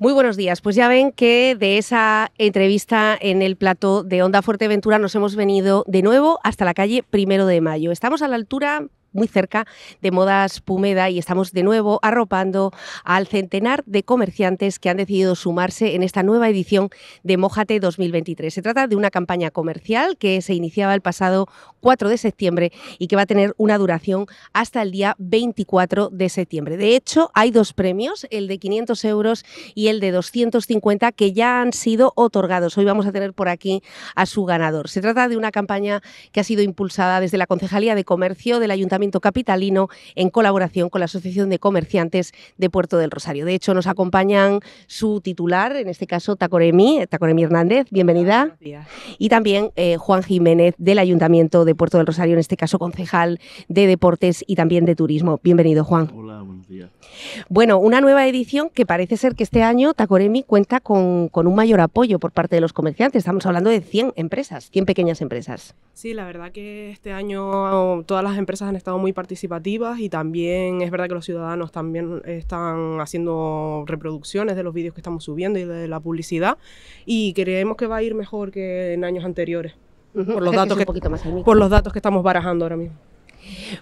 Muy buenos días. Pues ya ven que de esa entrevista en el plató de Onda Fuerteventura nos hemos venido de nuevo hasta la calle Primero de Mayo. Estamos a la altura muy cerca de Modas Pumeda y estamos de nuevo arropando al centenar de comerciantes que han decidido sumarse en esta nueva edición de Mojate 2023. Se trata de una campaña comercial que se iniciaba el pasado 4 de septiembre y que va a tener una duración hasta el día 24 de septiembre. De hecho, hay dos premios, el de 500 euros y el de 250, que ya han sido otorgados. Hoy vamos a tener por aquí a su ganador. Se trata de una campaña que ha sido impulsada desde la Concejalía de Comercio del Ayuntamiento Capitalino en colaboración con la Asociación de Comerciantes de Puerto del Rosario. De hecho, nos acompañan su titular, en este caso Tacoremi, eh, Tacoremi Hernández, bienvenida. Y también eh, Juan Jiménez del Ayuntamiento de Puerto del Rosario, en este caso concejal de Deportes y también de Turismo. Bienvenido, Juan. Hola, buenos días. Bueno, una nueva edición que parece ser que este año Tacoremi cuenta con, un mayor apoyo por parte de los comerciantes. Estamos hablando de 100 empresas, 100 pequeñas empresas. Sí, la verdad que este año todas las empresas han estado estado muy participativas y también es verdad que los ciudadanos también están haciendo reproducciones de los vídeos que estamos subiendo y de la publicidad y creemos que va a ir mejor que en años anteriores. por los datos que estamos barajando ahora mismo.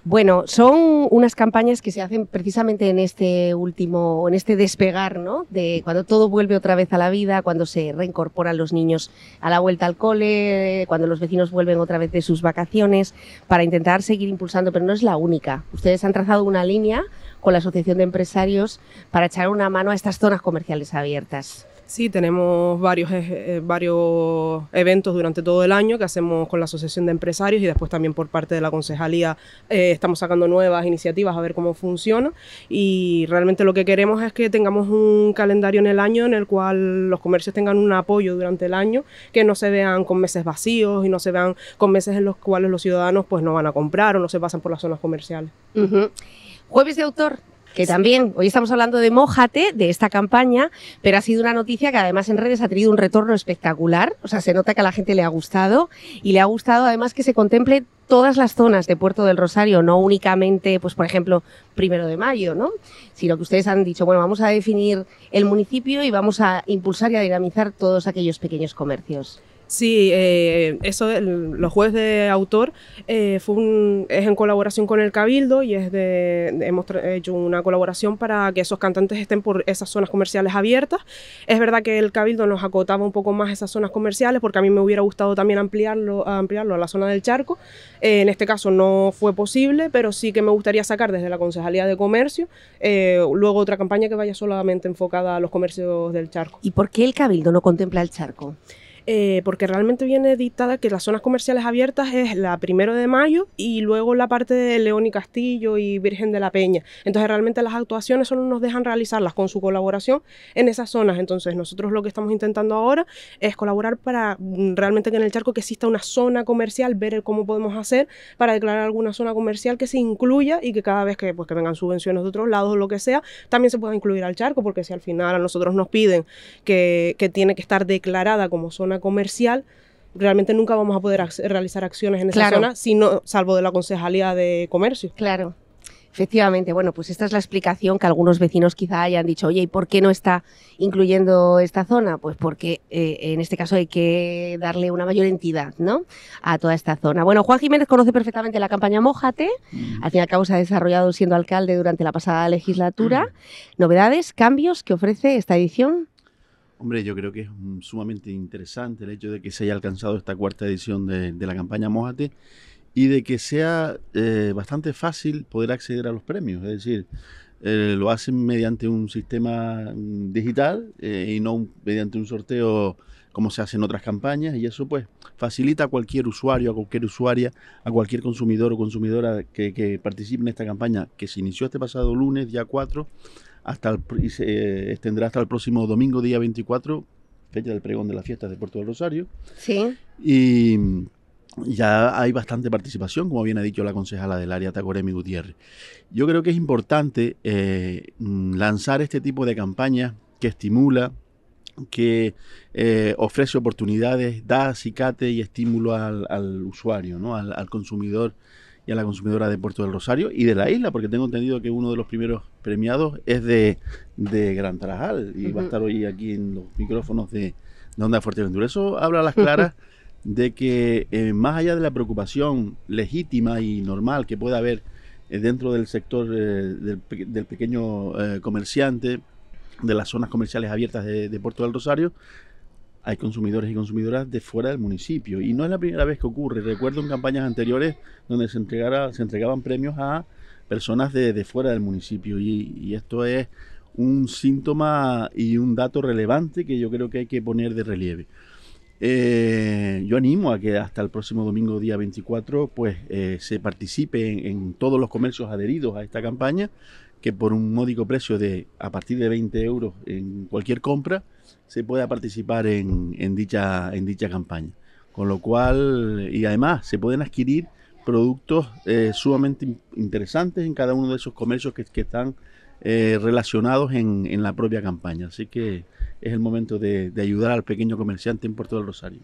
Bueno, son unas campañas que se hacen precisamente en este último, en este despegar, ¿no? De cuando todo vuelve otra vez a la vida, cuando se reincorporan los niños a la vuelta al cole, cuando los vecinos vuelven otra vez de sus vacaciones, para intentar seguir impulsando, pero no es la única. Ustedes han trazado una línea con la Asociación de Empresarios para echar una mano a estas zonas comerciales abiertas. Sí, tenemos varios, eh, varios eventos durante todo el año que hacemos con la Asociación de Empresarios y después también por parte de la Concejalía eh, estamos sacando nuevas iniciativas a ver cómo funciona y realmente lo que queremos es que tengamos un calendario en el año en el cual los comercios tengan un apoyo durante el año, que no se vean con meses vacíos y no se vean con meses en los cuales los ciudadanos pues no van a comprar o no se pasan por las zonas comerciales. Jueves de autor, que también hoy estamos hablando de Mójate, de esta campaña, pero ha sido una noticia que además en redes ha tenido un retorno espectacular. O sea, se nota que a la gente le ha gustado y le ha gustado además que se contemple todas las zonas de Puerto del Rosario, no únicamente, pues por ejemplo, primero de mayo, ¿no? Sino que ustedes han dicho, bueno, vamos a definir el municipio y vamos a impulsar y a dinamizar todos aquellos pequeños comercios. Sí, eh, eso los jueves de autor eh, fue es en colaboración con el Cabildo y es de, hemos hecho una colaboración para que esos cantantes estén por esas zonas comerciales abiertas. Es verdad que el Cabildo nos acotaba un poco más esas zonas comerciales porque a mí me hubiera gustado también ampliarlo, ampliarlo a la zona del charco. Eh, en este caso no fue posible, pero sí que me gustaría sacar desde la Concejalía de Comercio luego otra campaña que vaya solamente enfocada a los comercios del charco. ¿Y por qué el Cabildo no contempla el charco? Eh, porque realmente viene dictada que las zonas comerciales abiertas es la primero de mayo y luego la parte de León y Castillo y Virgen de la Peña. Entonces realmente las actuaciones solo nos dejan realizarlas con su colaboración en esas zonas. Entonces nosotros lo que estamos intentando ahora es colaborar para mm, realmente que en el charco que exista una zona comercial, ver cómo podemos hacer para declarar alguna zona comercial que se incluya y que cada vez que, pues, que vengan subvenciones de otros lados o lo que sea, también se pueda incluir al charco, porque si al final a nosotros nos piden que, que tiene que estar declarada como zona comercial, realmente nunca vamos a poder realizar acciones en esa zona, sino, salvo de la Concejalía de Comercio. Claro. Efectivamente, bueno, pues esta es la explicación que algunos vecinos quizá hayan dicho, oye, ¿y por qué no está incluyendo esta zona? Pues porque eh, en este caso hay que darle una mayor entidad, ¿no? A toda esta zona. Bueno, Juan Jiménez conoce perfectamente la campaña Mojate mm. al fin y al cabo se ha desarrollado siendo alcalde durante la pasada legislatura. Mm. Novedades, cambios que ofrece esta edición. Hombre, yo creo que es sumamente interesante el hecho de que se haya alcanzado esta cuarta edición de, la campaña Mojate y de que sea eh, bastante fácil poder acceder a los premios. Es decir, eh, lo hacen mediante un sistema mm, digital eh, y no mediante un sorteo como se hace en otras campañas y eso pues facilita a cualquier usuario, a cualquier usuaria, a cualquier consumidor o consumidora que, que participe en esta campaña que se inició este pasado lunes, día 4 hasta y se eh, extenderá hasta el próximo domingo, día 24, fecha del pregón de las fiestas de Puerto del Rosario. Sí. Y mm, ya hay bastante participación, como bien ha dicho la concejala del área Tacoremi Gutiérrez. Yo creo que es importante eh, mm, lanzar este tipo de campaña que estimula, que eh, ofrece oportunidades, da acicate y estímulo al, usuario, ¿no? al consumidor y a la consumidora de Puerto del Rosario y de la isla, porque tengo entendido que uno de los primeros premiados es de, de Gran Tarajal y va a estar hoy aquí en los micrófonos de, Onda Fuerteventura. Eso habla a las claras de que eh, más allá de la preocupación legítima y normal que pueda haber eh, dentro del sector eh, del, pequeño comerciante, de las zonas comerciales abiertas de, Puerto del Rosario, hay consumidores y consumidoras de fuera del municipio. Y no es la primera vez que ocurre. Recuerdo en campañas anteriores donde se, entregara, se entregaban premios a personas de, fuera del municipio. Y, esto es un síntoma y un dato relevante que yo creo que hay que poner de relieve. Eh, yo animo a que hasta el próximo domingo día 24 pues eh, se participe en todos los comercios adheridos a esta campaña que por un módico precio de a partir de 20 euros en cualquier compra se pueda participar en, en, dicha, en dicha campaña. Con lo cual, y además se pueden adquirir productos eh, sumamente interesantes en cada uno de esos comercios que están eh, relacionados en, la propia campaña. Así que es el momento de, ayudar al pequeño comerciante en Puerto del Rosario.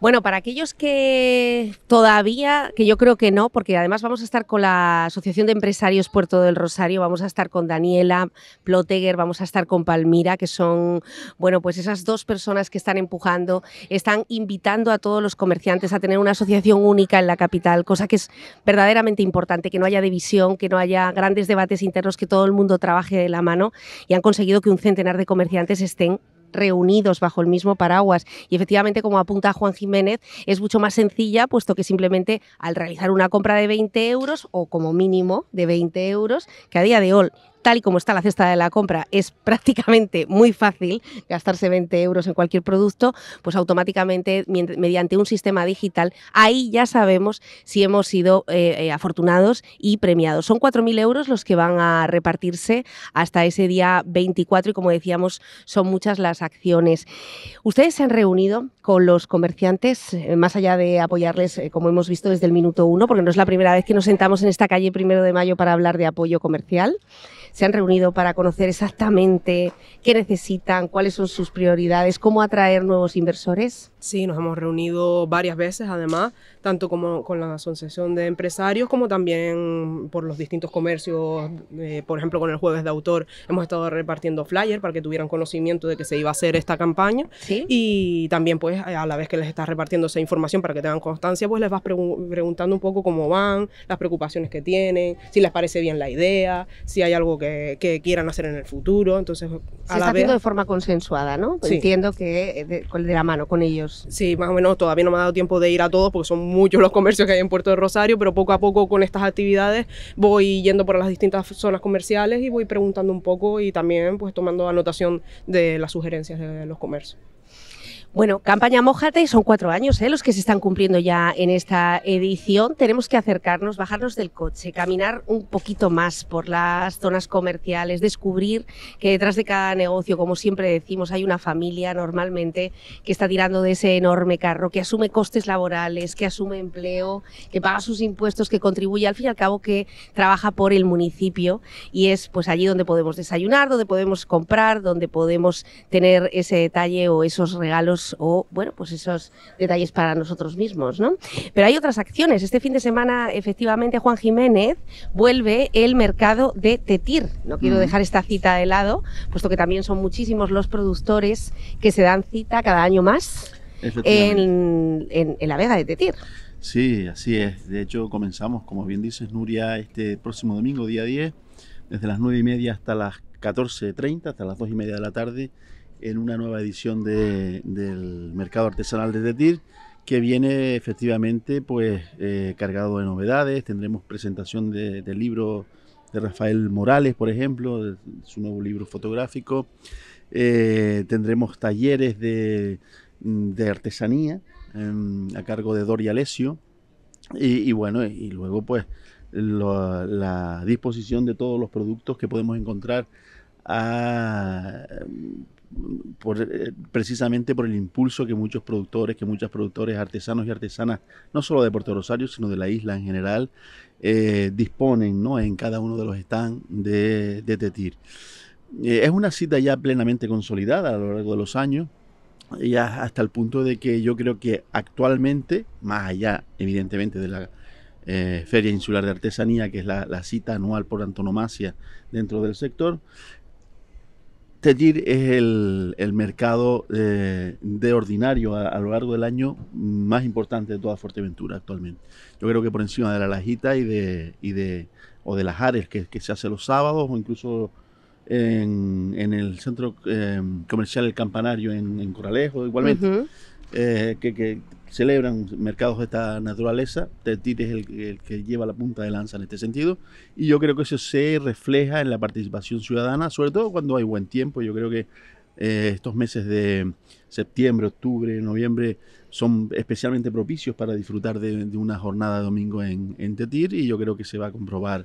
Bueno, para aquellos que todavía, que yo creo que no, porque además vamos a estar con la Asociación de Empresarios Puerto del Rosario, vamos a estar con Daniela plotegger vamos a estar con Palmira, que son, bueno, pues esas dos personas que están empujando, están invitando a todos los comerciantes a tener una asociación única en la capital, cosa que es verdaderamente importante, que no haya división, que no haya grandes debates internos, que todo el mundo trabaje de la mano y han conseguido que un centenar de comerciantes estén reunidos bajo el mismo paraguas. Y efectivamente, como apunta Juan Jiménez, es mucho más sencilla, puesto que simplemente al realizar una compra de 20 euros o como mínimo de 20 euros, que a día de hoy tal y como está la cesta de la compra, es prácticamente muy fácil gastarse 20 euros en cualquier producto, pues automáticamente, mediante un sistema digital, ahí ya sabemos si hemos sido eh, eh, afortunados y premiados. Son 4.000 euros los que van a repartirse hasta ese día 24 y, como decíamos, son muchas las acciones. Ustedes se han reunido con los comerciantes, eh, más allá de apoyarles, como hemos visto desde el minuto uno, porque no es la primera vez que nos sentamos en esta calle primero de mayo para hablar de apoyo comercial se han reunido para conocer exactamente qué necesitan, cuáles son sus prioridades, cómo atraer nuevos inversores? Sí, nos hemos reunido varias veces, además, tanto como con la Asociación de Empresarios como también por los distintos comercios, eh, por ejemplo, con el Jueves de Autor hemos estado repartiendo flyers para que tuvieran conocimiento de que se iba a hacer esta campaña y también pues a la vez que les estás repartiendo esa información para que tengan constancia, pues les vas preguntando un poco cómo van, las preocupaciones que tienen, si les parece bien la idea, si hay algo que que, quieran hacer en el futuro. Entonces, Se está de forma consensuada, ¿no? Entiendo que eh, de, la mano con ellos. Sí, más o menos todavía no me ha dado tiempo de ir a todos porque son muchos los comercios que hay en Puerto de Rosario, pero poco a poco con estas actividades voy yendo por las distintas zonas comerciales y voy preguntando un poco y también pues tomando anotación de las sugerencias de los comercios. Bueno, campaña Mojate, son cuatro años ¿eh? los que se están cumpliendo ya en esta edición. Tenemos que acercarnos, bajarnos del coche, caminar un poquito más por las zonas comerciales, descubrir que detrás de cada negocio, como siempre decimos, hay una familia normalmente que está tirando de ese enorme carro, que asume costes laborales, que asume empleo, que paga sus impuestos, que contribuye al fin y al cabo que trabaja por el municipio y es pues allí donde podemos desayunar, donde podemos comprar, donde podemos tener ese detalle o esos regalos o, bueno, pues esos detalles para nosotros mismos, ¿no? Pero hay otras acciones. Este fin de semana, efectivamente, Juan Jiménez vuelve el mercado de Tetir. No quiero dejar esta cita de lado, puesto que también son muchísimos los productores que se dan cita cada año más en, en la Vega de Tetir. Sí, así es. De hecho, comenzamos, como bien dices, Nuria, este próximo domingo, día 10, desde las 9 y media hasta las 14.30, hasta las 2 y media de la tarde, en una nueva edición del mercado artesanal de Tetir que viene efectivamente pues eh, cargado de novedades. Tendremos presentación del libro de Rafael Morales, por ejemplo, su nuevo libro fotográfico. Eh, tendremos talleres de, artesanía em, a cargo de Doria Alessio Y, bueno, y luego pues la disposición de todos los productos que podemos encontrar a, eh, precisamente por el impulso que muchos productores, que muchas productores, artesanos y artesanas, no solo de Puerto Rosario, sino de la isla en general, eh, disponen ¿no? en cada uno de los stands de, Tetir. Eh, es una cita ya plenamente consolidada a lo largo de los años, ya hasta el punto de que yo creo que actualmente, más allá evidentemente de la Feria Insular de Artesanía, que es la cita anual por antonomasia dentro del sector, Tellir es el, mercado eh, de ordinario a, lo largo del año más importante de toda Fuerteventura actualmente. Yo creo que por encima de la Lajita y de, y de o de las Ares que, que, se hace los sábados o incluso en, el centro eh, comercial El Campanario en, en Coralejo igualmente. Eh, que, celebran mercados de esta naturaleza. TETIR es el, que lleva la punta de lanza en este sentido. Y yo creo que eso se refleja en la participación ciudadana, sobre todo cuando hay buen tiempo. Yo creo que eh, estos meses de septiembre, octubre, noviembre son especialmente propicios para disfrutar de, una jornada de domingo en, Tetir y yo creo que se va a comprobar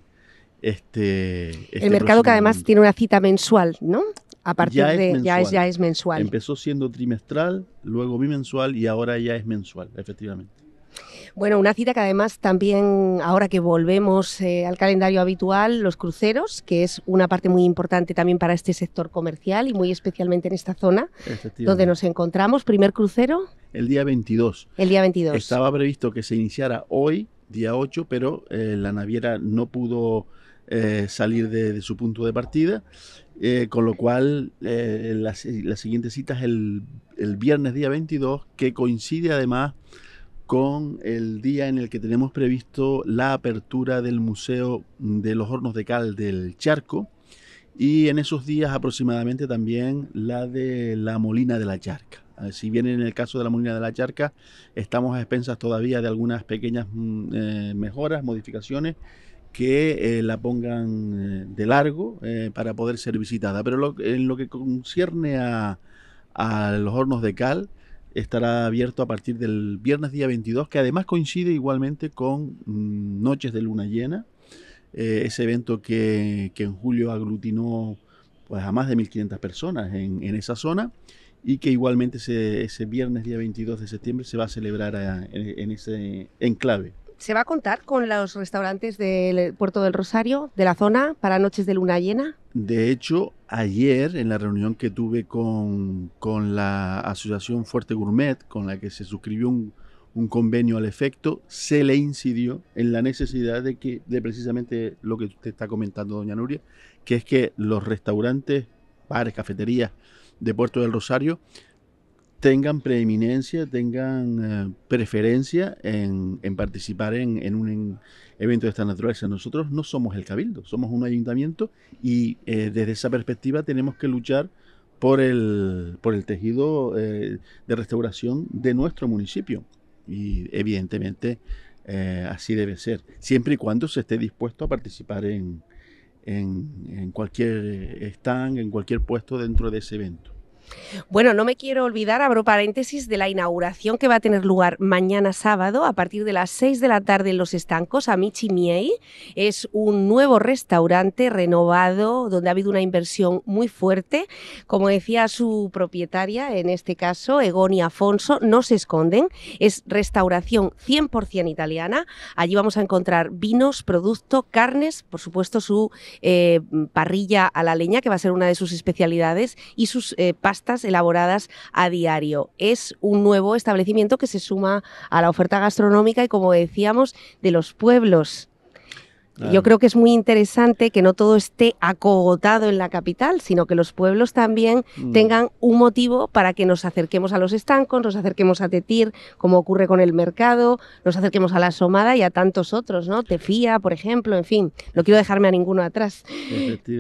este, este el mercado que además tiene una cita mensual, ¿no? A partir de ya, es, mensual. Empezó siendo trimestral, luego bimensual y ahora ya es mensual, efectivamente. Bueno, una cita que además también, ahora que volvemos eh, al calendario habitual, los cruceros, que es una parte muy importante también para este sector comercial y muy especialmente en esta zona donde nos encontramos. ¿Primer crucero? El día 22. El día 22. Estaba previsto que se iniciara hoy, día 8, pero eh, la naviera no pudo eh, salir de, su punto de partida eh, con lo cual, eh, la, eh, siguiente cita es el, viernes día 22, que coincide además con el día en el que tenemos previsto la apertura del Museo de los Hornos de Cal del Charco y en esos días aproximadamente también la de la Molina de la Charca. Si bien en el caso de la Molina de la Charca estamos a expensas todavía de algunas pequeñas mm, mejoras, modificaciones, que eh, la pongan eh, de largo eh, para poder ser visitada. Pero en lo que concierne a, los hornos de cal, estará abierto a partir del viernes día 22, que además coincide igualmente con mm, Noches de Luna Llena, ese evento que, en julio aglutinó pues, a más de 1.500 personas en, esa zona y que igualmente ese, viernes día 22 de septiembre se va a celebrar en ese enclave. ¿Se va a contar con los restaurantes del Puerto del Rosario, de la zona, para noches de luna llena? De hecho, ayer en la reunión que tuve con, la Asociación Fuerte Gourmet, con la que se suscribió un, un, convenio al efecto, se le incidió en la necesidad de que, de precisamente lo que usted está comentando, doña Nuria, que es que los restaurantes, bares, cafeterías de Puerto del Rosario tengan preeminencia, tengan eh, preferencia en, participar en, un evento de esta naturaleza. Nosotros no somos el cabildo, somos un ayuntamiento y eh, desde esa perspectiva tenemos que luchar por el, por el tejido eh, de restauración de nuestro municipio. Y evidentemente así debe ser, siempre y cuando se esté dispuesto a participar en, en cualquier stand, en cualquier puesto dentro de ese evento. Bueno, no me quiero olvidar, abro paréntesis, de la inauguración que va a tener lugar mañana sábado a partir de las 6 de la tarde en Los Estancos, a Michi Miei. Es un nuevo restaurante renovado donde ha habido una inversión muy fuerte. Como decía su propietaria, en este caso, Egoni Afonso, no se esconden. Es restauración 100% italiana. Allí vamos a encontrar vinos, producto, carnes, por supuesto su eh, parrilla a la leña, que va a ser una de sus especialidades, y sus eh, pastas estas elaboradas a diario. Es un nuevo establecimiento que se suma a la oferta gastronómica y, como decíamos, de los pueblos. Yo creo que es muy interesante que no todo esté acogotado en la capital, sino que los pueblos también mm. tengan un motivo para que nos acerquemos a los estancos, nos acerquemos a Tetir, como ocurre con el mercado, nos acerquemos a la Somada y a tantos otros, ¿no? Tefía, por ejemplo, en fin, no quiero dejarme a ninguno atrás,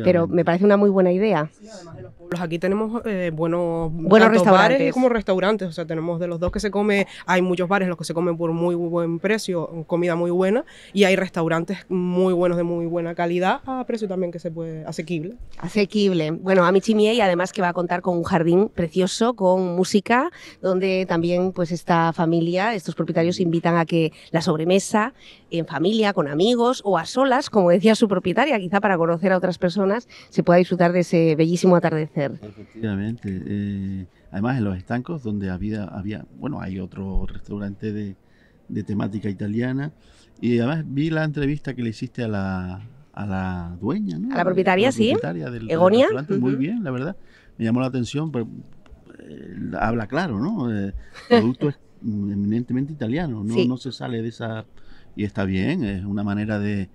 pero me parece una muy buena idea. Sí, además de los Aquí tenemos eh, buenos, restaurantes. como restaurantes, o sea, tenemos de los dos que se come, hay muchos bares en los que se comen por muy buen precio, comida muy buena, y hay restaurantes muy buenos de muy buena calidad a precio también que se puede, asequible. Asequible. Bueno, a Michimie y además que va a contar con un jardín precioso, con música, donde también pues esta familia, estos propietarios invitan a que la sobremesa en familia, con amigos o a solas, como decía su propietaria, quizá para conocer a otras personas, se pueda disfrutar de ese bellísimo atardecer. Efectivamente. Eh, además, en los estancos, donde había, había bueno, hay otro restaurante de, de temática italiana. Y además vi la entrevista que le hiciste a la, dueña, ¿no? A la propietaria, sí. Egonia. Muy bien, la verdad. Me llamó la atención, pero pues, eh, habla claro, ¿no? El eh, producto es mm, eminentemente italiano, no, no se sale de esa y está bien, es una manera de,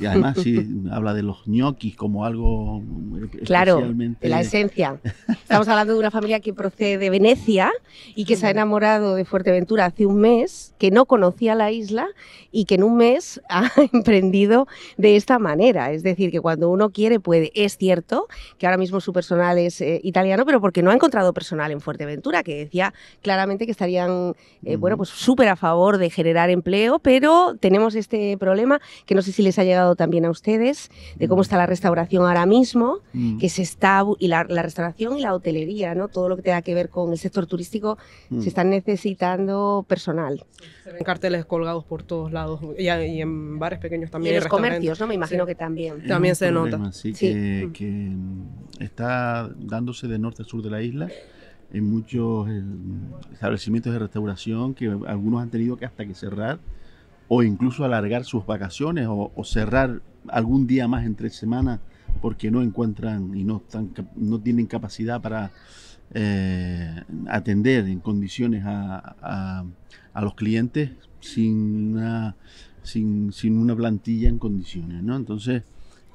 y además sí, habla de los ñoquis como algo eh, claro, especialmente... la esencia. Estamos hablando de una familia que procede de Venecia y que se ha enamorado de Fuerteventura hace un mes, que no conocía la isla y que en un mes ha emprendido de esta manera. Es decir, que cuando uno quiere puede. Es cierto que ahora mismo su personal es eh, italiano, pero porque no ha encontrado personal en Fuerteventura, que decía claramente que estarían, eh, bueno, pues súper a favor de generar empleo, pero tenemos este problema que no sé si les ha llegado también a ustedes de cómo mm. está la restauración ahora mismo, mm. que se está, y la, restauración y la hotelería, ¿no? Todo lo que tenga que ver con el sector turístico, se mm. están necesitando personal. Se ven carteles colgados por todos lados y, en bares pequeños también. en los comercios, ¿no? Me imagino que también. También se nota. Que, que, está dándose de norte a sur de la isla en muchos eh, establecimientos de restauración que algunos han tenido que hasta que cerrar o incluso alargar sus vacaciones o, cerrar algún día más en tres semanas porque no encuentran y no, están, no tienen capacidad para eh, atender en condiciones a, los clientes sin una, sin, una plantilla en condiciones. ¿no? Entonces,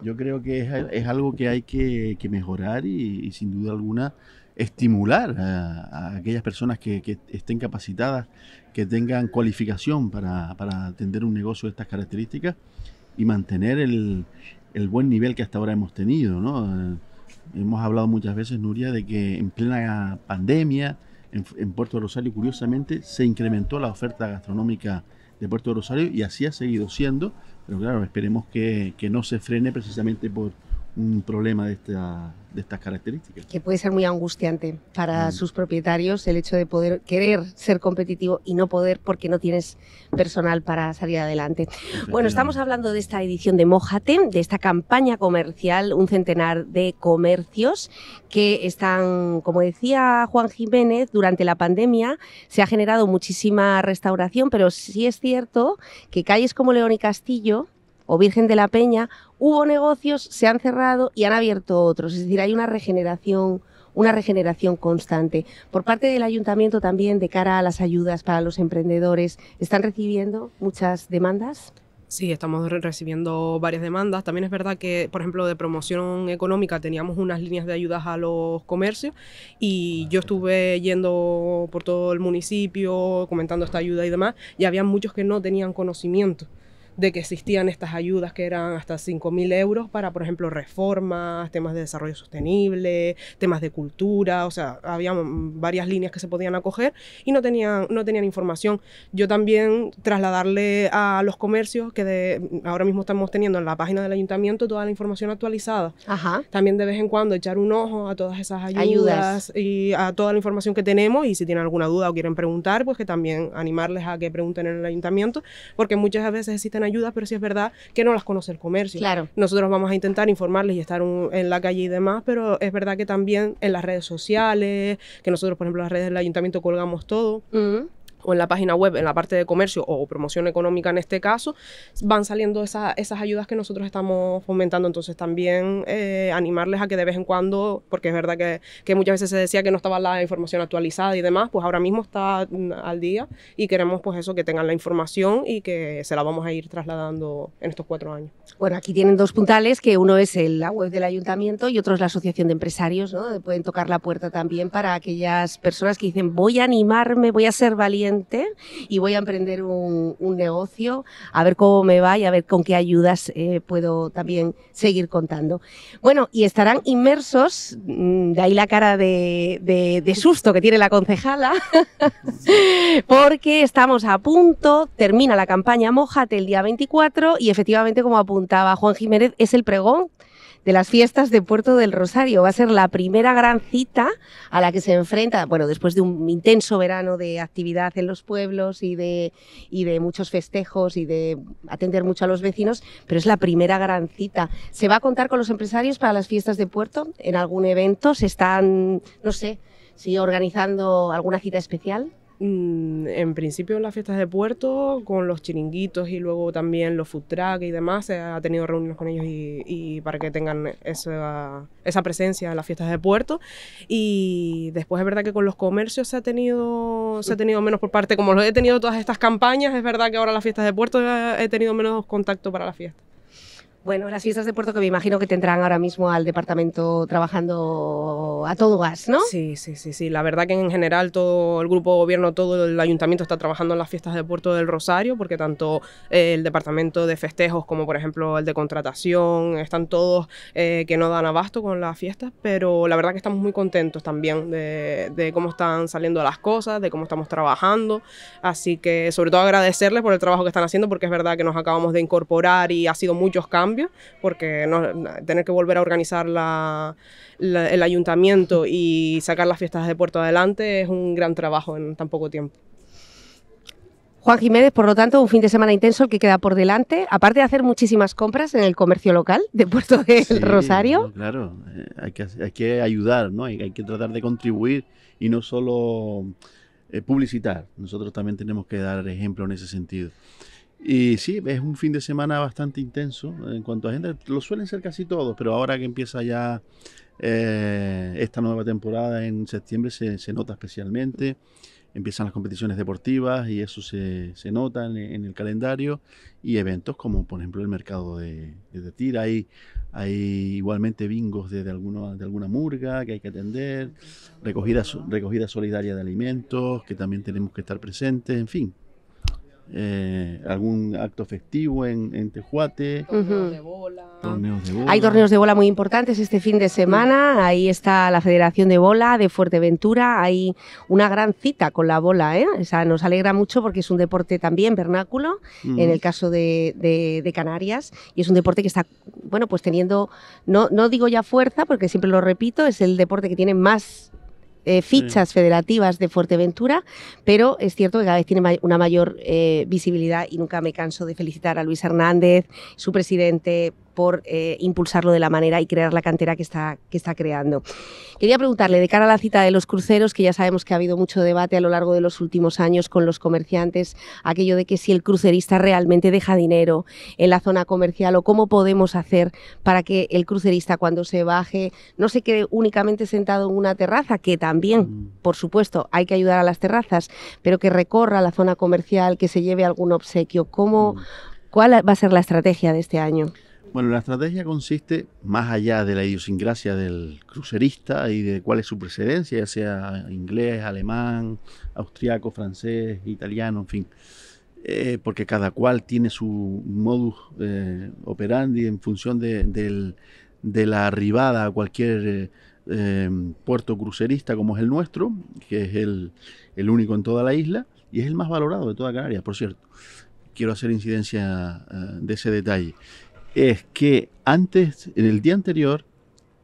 yo creo que es, algo que hay que, mejorar y sin duda alguna estimular ah. a, aquellas personas que, estén capacitadas, que tengan cualificación para, atender un negocio de estas características y mantener el, buen nivel que hasta ahora hemos tenido. ¿no? Eh, hemos hablado muchas veces, Nuria, de que en plena pandemia, en, Puerto Rosario, curiosamente, se incrementó la oferta gastronómica de Puerto Rosario y así ha seguido siendo, pero claro, esperemos que no se frene precisamente por, un problema de, esta, de, estas características. Que puede ser muy angustiante para mm. sus propietarios el hecho de poder querer ser competitivo y no poder porque no tienes personal para salir adelante. Bueno, estamos hablando de esta edición de Mojate, de esta campaña comercial, un centenar de comercios que están, como decía Juan Jiménez, durante la pandemia se ha generado muchísima restauración, pero sí es cierto que calles como León y Castillo o Virgen de la Peña, hubo negocios, se han cerrado y han abierto otros. Es decir, hay una regeneración una regeneración constante. Por parte del ayuntamiento también, de cara a las ayudas para los emprendedores, ¿están recibiendo muchas demandas? Sí, estamos recibiendo varias demandas. También es verdad que, por ejemplo, de promoción económica teníamos unas líneas de ayudas a los comercios y yo estuve yendo por todo el municipio comentando esta ayuda y demás y había muchos que no tenían conocimiento de que existían estas ayudas que eran hasta 5.000 euros para, por ejemplo, reformas, temas de desarrollo sostenible, temas de cultura, o sea, había varias líneas que se podían acoger y no tenían, no tenían información. Yo también trasladarle a los comercios, que de, ahora mismo estamos teniendo en la página del ayuntamiento toda la información actualizada. También de vez en cuando echar un ojo a todas esas ayudas, ayudas, y a toda la información que tenemos y si tienen alguna duda o quieren preguntar, pues que también animarles a que pregunten en el ayuntamiento, porque muchas veces existen ayuda, pero sí es verdad que no las conoce el comercio. Claro. Nosotros vamos a intentar informarles y estar en la calle y demás, pero es verdad que también en las redes sociales, que nosotros, por ejemplo, las redes del ayuntamiento colgamos todo o en la página web, en la parte de comercio o promoción económica en este caso, van saliendo esas ayudas que nosotros estamos fomentando. Entonces también eh, animarles a que de vez en cuando, porque es verdad que, muchas veces se decía que no estaba la información actualizada y demás, pues ahora mismo está mm, al día y queremos pues eso, que tengan la información y que se la vamos a ir trasladando en estos cuatro años. Bueno, aquí tienen dos puntales, que uno es el, la web del ayuntamiento y otro es la asociación de empresarios, ¿no? Pueden tocar la puerta también para aquellas personas que dicen voy a animarme, voy a ser valiente y voy a emprender un, negocio, a ver cómo me va y a ver con qué ayudas eh, puedo también seguir contando. Bueno, y estarán inmersos, mm, de ahí la cara de, de susto que tiene la concejala, porque estamos a punto, termina la campaña Mojate el día 24 y efectivamente, como apuntaba Juan Jiménez, es el pregón de las fiestas de Puerto del Rosario. Va a ser la primera gran cita a la que se enfrenta, bueno, después de un intenso verano de actividad en los pueblos y de, de muchos festejos y de atender mucho a los vecinos, pero es la primera gran cita. ¿Se va a contar con los empresarios para las fiestas de Puerto en algún evento? ¿Se están, no sé, organizando alguna cita especial? Mm, en principio en las fiestas de puerto, con los chiringuitos y luego también los food y demás, se ha tenido reuniones con ellos y, para que tengan esa, presencia en las fiestas de puerto. Y después es verdad que con los comercios se ha tenido, se ha tenido menos por parte, como lo he tenido todas estas campañas, es verdad que ahora las fiestas de puerto eh, he tenido menos contacto para la fiesta. Bueno, las fiestas de Puerto que me imagino que tendrán ahora mismo al departamento trabajando a todo gas, ¿no? Sí, sí, sí, sí. La verdad que en general todo el grupo de gobierno, todo el ayuntamiento está trabajando en las fiestas de Puerto del Rosario, porque tanto eh, el departamento de festejos como por ejemplo el de contratación, están todos eh, que no dan abasto con las fiestas, pero la verdad que estamos muy contentos también de, de cómo están saliendo las cosas, de cómo estamos trabajando. Así que sobre todo agradecerles por el trabajo que están haciendo, porque es verdad que nos acabamos de incorporar y ha sido muchos cambios porque no, tener que volver a organizar la, el ayuntamiento y sacar las fiestas de Puerto Adelante es un gran trabajo en tan poco tiempo. Juan Jiménez, por lo tanto, un fin de semana intenso el que queda por delante, aparte de hacer muchísimas compras en el comercio local de Puerto del Rosario. claro, eh, hay que, hay que, ayudar, ¿no? Hay, que tratar de contribuir y no solo eh, publicitar. Nosotros también tenemos que dar ejemplo en ese sentido. Y sí, es un fin de semana bastante intenso en cuanto a gente. Lo suelen ser casi todos, pero ahora que empieza ya eh, esta nueva temporada en septiembre se, se, nota especialmente. Empiezan las competiciones deportivas y eso se, nota en, el calendario. Y eventos como, por ejemplo, el mercado de, tira. Hay, hay igualmente bingos de, de, de alguna murga que hay que atender, recogida, recogida solidaria de alimentos que también tenemos que estar presentes, en fin. Eh, algún acto festivo en, Tejuate. Torneos de, bola. Hay torneos de bola muy importantes este fin de semana. Ahí está la Federación de Bola de Fuerteventura. Hay una gran cita con la bola. ¿eh? nos alegra mucho porque es un deporte también vernáculo, en el caso de, Canarias. Y es un deporte que está, bueno, pues teniendo, no, no digo ya fuerza, porque siempre lo repito, es el deporte que tiene más eh, fichas federativas de Fuerteventura, pero es cierto que cada vez tiene una mayor eh, visibilidad y nunca me canso de felicitar a Luis Hernández, su presidente, por eh, impulsarlo de la manera y crear la cantera que está, que está creando. Quería preguntarle, de cara a la cita de los cruceros, que ya sabemos que ha habido mucho debate a lo largo de los últimos años con los comerciantes, aquello de que si el crucerista realmente deja dinero en la zona comercial o cómo podemos hacer para que el crucerista cuando se baje no se quede únicamente sentado en una terraza, que también, mm. por supuesto, hay que ayudar a las terrazas, pero que recorra la zona comercial, que se lleve algún obsequio. ¿Cómo, mm. ¿Cuál va a ser la estrategia de este año? Bueno, la estrategia consiste, más allá de la idiosincrasia del crucerista y de cuál es su precedencia, ya sea inglés, alemán, austriaco, francés, italiano, en fin, eh, porque cada cual tiene su modus eh, operandi en función de, la arribada a cualquier eh, em, puerto crucerista como es el nuestro, que es el, el único en toda la isla y es el más valorado de toda Canarias, por cierto. Quiero hacer incidencia de ese detalle es que antes, en el día anterior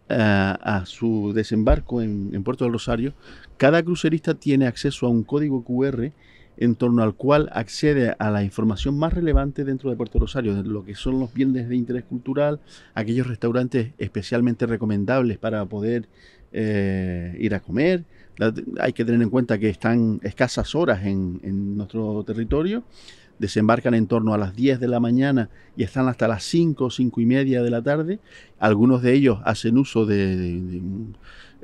a, su desembarco en, Puerto del Rosario, cada crucerista tiene acceso a un código QR en torno al cual accede a la información más relevante dentro de Puerto Rosario, de lo que son los bienes de interés cultural, aquellos restaurantes especialmente recomendables para poder eh, ir a comer. hay que tener en cuenta que están escasas horas en nuestro territorio desembarcan en torno a las 10 de la mañana y están hasta las 5, 5 y media de la tarde. Algunos de ellos hacen uso de,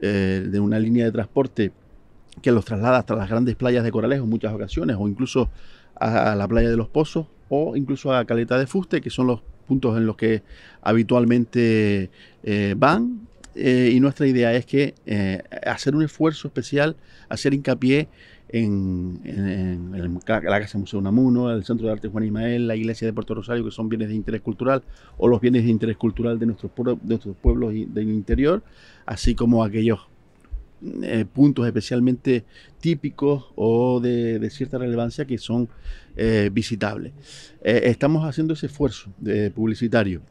eh, de, una línea de transporte que los traslada hasta las grandes playas de corales en muchas ocasiones, o incluso a, la playa de los Pozos, o incluso a Caleta de Fuste, que son los puntos en los que habitualmente eh, van. Eh, y nuestra idea es que hacer un esfuerzo especial, hacer hincapié en, la, Casa Museo Namuno, el Centro de Arte Juan Ismael, la Iglesia de Puerto Rosario, que son bienes de interés cultural, o los bienes de interés cultural de nuestros, de nuestros pueblos y, del interior, así como aquellos eh, puntos especialmente típicos o de, cierta relevancia que son eh, visitables. Eh, estamos haciendo ese esfuerzo publicitario.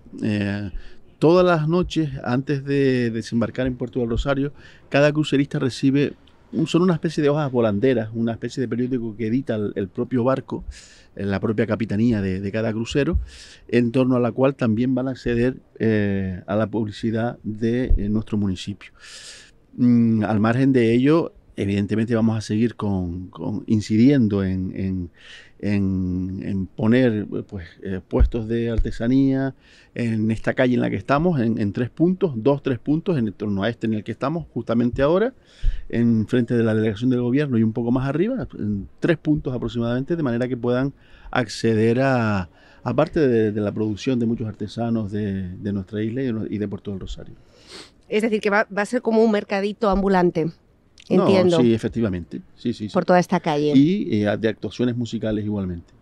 todas las noches, antes de desembarcar en Puerto del Rosario, cada crucerista recibe son una especie de hojas volanderas, una especie de periódico que edita el, propio barco, eh, la propia capitanía de, cada crucero, en torno a la cual también van a acceder eh, a la publicidad de eh, nuestro municipio. Mm, al margen de ello, evidentemente vamos a seguir con, incidiendo en, poner pues, eh, puestos de artesanía en esta calle en la que estamos, en, tres puntos, dos, tres puntos, en el torno a este en el que estamos justamente ahora, en frente de la delegación del gobierno y un poco más arriba, en tres puntos aproximadamente, de manera que puedan acceder a, aparte de, la producción de muchos artesanos de, nuestra isla y de, Puerto del Rosario. Es decir, que va a ser como un mercadito ambulante entiendo. sí, efectivamente. Por toda esta calle. Y eh, de actuaciones musicales igualmente.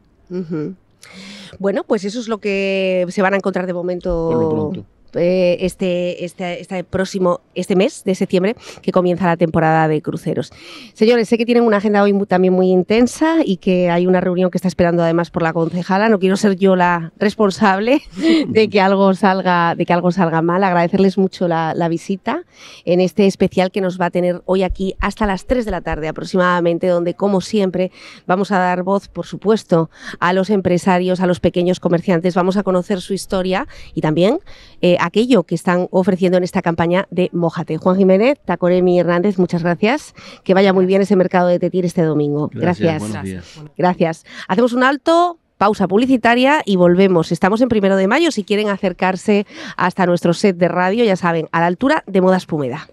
Bueno, pues eso es lo que se van a encontrar de momento. Eh, este, este, este, próximo, este mes de septiembre, que comienza la temporada de cruceros. Señores, sé que tienen una agenda hoy también muy intensa y que hay una reunión que está esperando además por la concejala. No quiero ser yo la responsable de que algo salga, de que algo salga mal. Agradecerles mucho la, visita en este especial que nos va a tener hoy aquí hasta las 3 de la tarde aproximadamente, donde como siempre vamos a dar voz, por supuesto, a los empresarios, a los pequeños comerciantes, vamos a conocer su historia y también eh, aquello que están ofreciendo en esta campaña de Mójate. Juan Jiménez, Tacoremi Hernández, muchas gracias. Que vaya muy bien ese mercado de Tetir este domingo. Gracias. Gracias. gracias. Hacemos un alto pausa publicitaria y volvemos. Estamos en primero de mayo. Si quieren acercarse hasta nuestro set de radio, ya saben, a la altura de Moda púmeda.